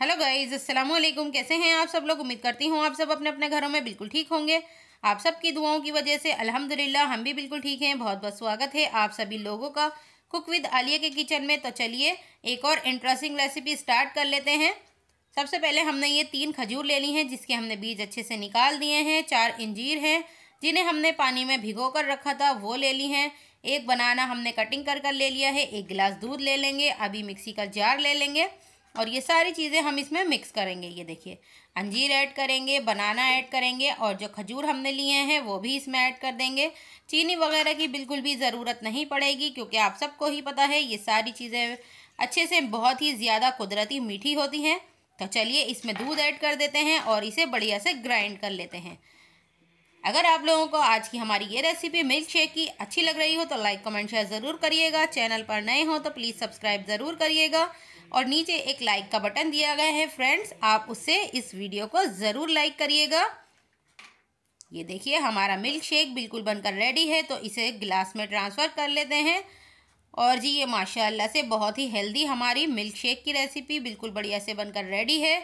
hello guys अस्सलाम वालेकुम कैसे हैं आप सब लोग उम्मीद करती हूँ आप सब अपने अपने घरों में बिल्कुल ठीक होंगे आप सब की दुआओं की वजह से अल्हम्दुलिल्लाह हम भी बिल्कुल ठीक हैं बहुत बहुत स्वागत है आप सभी लोगों का कुक विद आलिया के किचन में तो चलिए एक और इंटरेस्टिंग रेसिपी स्टार्ट कर लेते हैं सबसे पहले हमने ये तीन खजूर ले ली हैं जिसके हमने बीज अच्छे से निकाल दिए हैं चार इंजीर हैं जिन्हें हमने पानी में भिगो कर रखा था वो ले ली हैं एक बनाना हमने कटिंग कर कर ले लिया है एक गिलास दूध ले लेंगे अभी मिक्सी का जार ले लेंगे और ये सारी चीज़ें हम इसमें मिक्स करेंगे ये देखिए अंजीर ऐड करेंगे बनाना ऐड करेंगे और जो खजूर हमने लिए हैं वो भी इसमें ऐड कर देंगे चीनी वगैरह की बिल्कुल भी ज़रूरत नहीं पड़ेगी क्योंकि आप सबको ही पता है ये सारी चीज़ें अच्छे से बहुत ही ज़्यादा कुदरती मीठी होती हैं तो चलिए इसमें दूध ऐड कर देते हैं और इसे बढ़िया से ग्राइंड कर लेते हैं अगर आप लोगों को आज की हमारी ये रेसिपी मिल्क शेक की अच्छी लग रही हो तो लाइक कमेंट शेयर ज़रूर करिएगा चैनल पर नए हो तो प्लीज़ सब्सक्राइब ज़रूर करिएगा और नीचे एक लाइक का बटन दिया गया है फ्रेंड्स आप उससे इस वीडियो को ज़रूर लाइक करिएगा ये देखिए हमारा मिल्क शेक बिल्कुल बनकर रेडी है तो इसे गिलास में ट्रांसफ़र कर लेते हैं और जी ये माशाल्लाह से बहुत ही हेल्दी हमारी मिल्क शेक की रेसिपी बिल्कुल बढ़िया से बनकर रेडी है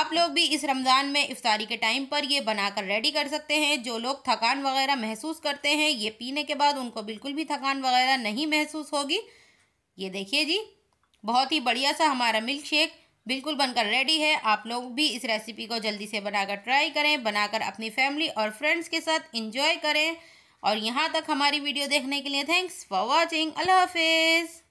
आप लोग भी इस रमज़ान में इफ़ारी के टाइम पर ये बनाकर रेडी कर सकते हैं जो लोग थकान वगैरह महसूस करते हैं ये पीने के बाद उनको बिल्कुल भी थकान वगैरह नहीं महसूस होगी ये देखिए जी बहुत ही बढ़िया सा हमारा मिल्क शेक बिल्कुल बनकर रेडी है आप लोग भी इस रेसिपी को जल्दी से बनाकर ट्राई करें बनाकर अपनी फैमिली और फ्रेंड्स के साथ इंजॉय करें और यहाँ तक हमारी वीडियो देखने के लिए थैंक्स फॉर वॉचिंग अल्लाह हाफिज़